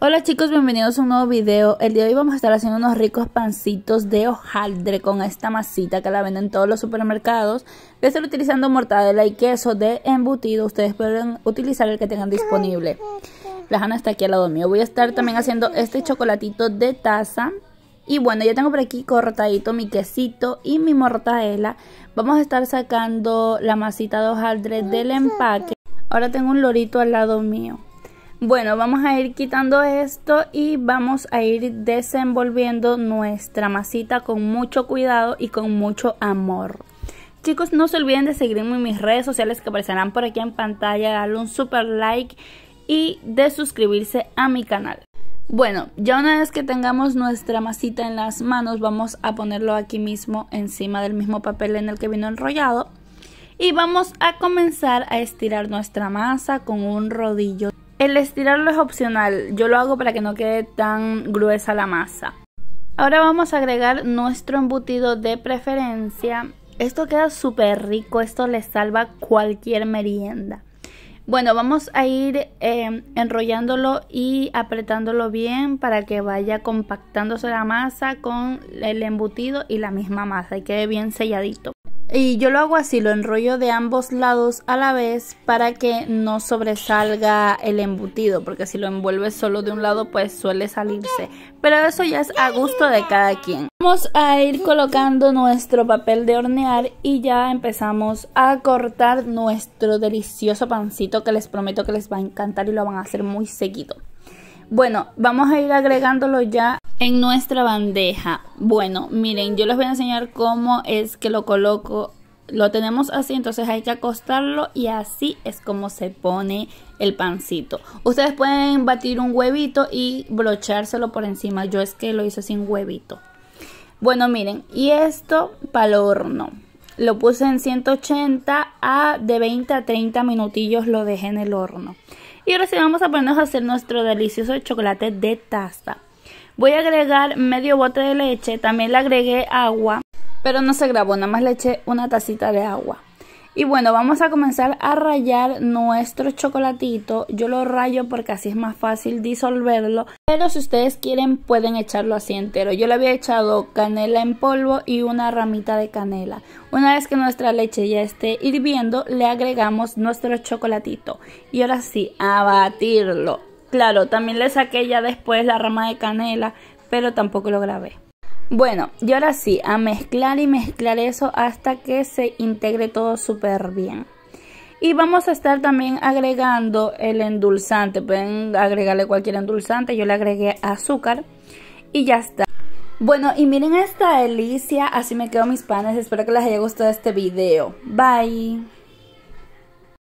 Hola chicos, bienvenidos a un nuevo video. El día de hoy vamos a estar haciendo unos ricos pancitos de hojaldre con esta masita que la venden en todos los supermercados. Voy a estar utilizando mortadela y queso de embutido. Ustedes pueden utilizar el que tengan disponible. La Jana está aquí al lado mío. Voy a estar también haciendo este chocolatito de taza. Y bueno, ya tengo por aquí cortadito mi quesito y mi mortadela. Vamos a estar sacando la masita de hojaldre del empaque. Ahora tengo un lorito al lado mío. Bueno, vamos a ir quitando esto y vamos a ir desenvolviendo nuestra masita con mucho cuidado y con mucho amor. Chicos, no se olviden de seguirme en mis redes sociales que aparecerán por aquí en pantalla, darle un super like y de suscribirse a mi canal. Bueno, ya una vez que tengamos nuestra masita en las manos, vamos a ponerlo aquí mismo encima del mismo papel en el que vino enrollado. Y vamos a comenzar a estirar nuestra masa con un rodillo el estirarlo es opcional, yo lo hago para que no quede tan gruesa la masa. Ahora vamos a agregar nuestro embutido de preferencia. Esto queda súper rico, esto le salva cualquier merienda. Bueno, vamos a ir em, enrollándolo y apretándolo bien para que vaya compactándose la masa con el embutido y la misma masa y quede bien selladito. Y yo lo hago así, lo enrollo de ambos lados a la vez para que no sobresalga el embutido, porque si lo envuelves solo de un lado pues suele salirse. Pero eso ya es a gusto de cada quien. Vamos a ir colocando nuestro papel de hornear y ya empezamos a cortar nuestro delicioso pancito que les prometo que les va a encantar y lo van a hacer muy seguido. Bueno, vamos a ir agregándolo ya en nuestra bandeja. Bueno, miren, yo les voy a enseñar cómo es que lo coloco. Lo tenemos así, entonces hay que acostarlo y así es como se pone el pancito. Ustedes pueden batir un huevito y brochárselo por encima. Yo es que lo hice sin huevito. Bueno, miren, y esto para el horno. Lo puse en 180 a de 20 a 30 minutillos lo dejé en el horno. Y ahora sí vamos a ponernos a hacer nuestro delicioso chocolate de taza. Voy a agregar medio bote de leche, también le agregué agua, pero no se grabó, nada más le eché una tacita de agua. Y bueno, vamos a comenzar a rayar nuestro chocolatito. Yo lo rayo porque así es más fácil disolverlo. Pero si ustedes quieren pueden echarlo así entero. Yo le había echado canela en polvo y una ramita de canela. Una vez que nuestra leche ya esté hirviendo, le agregamos nuestro chocolatito. Y ahora sí, a batirlo. Claro, también le saqué ya después la rama de canela, pero tampoco lo grabé. Bueno, y ahora sí, a mezclar y mezclar eso hasta que se integre todo súper bien. Y vamos a estar también agregando el endulzante. Pueden agregarle cualquier endulzante. Yo le agregué azúcar y ya está. Bueno, y miren esta delicia. Así me quedo mis panes. Espero que les haya gustado este video. Bye.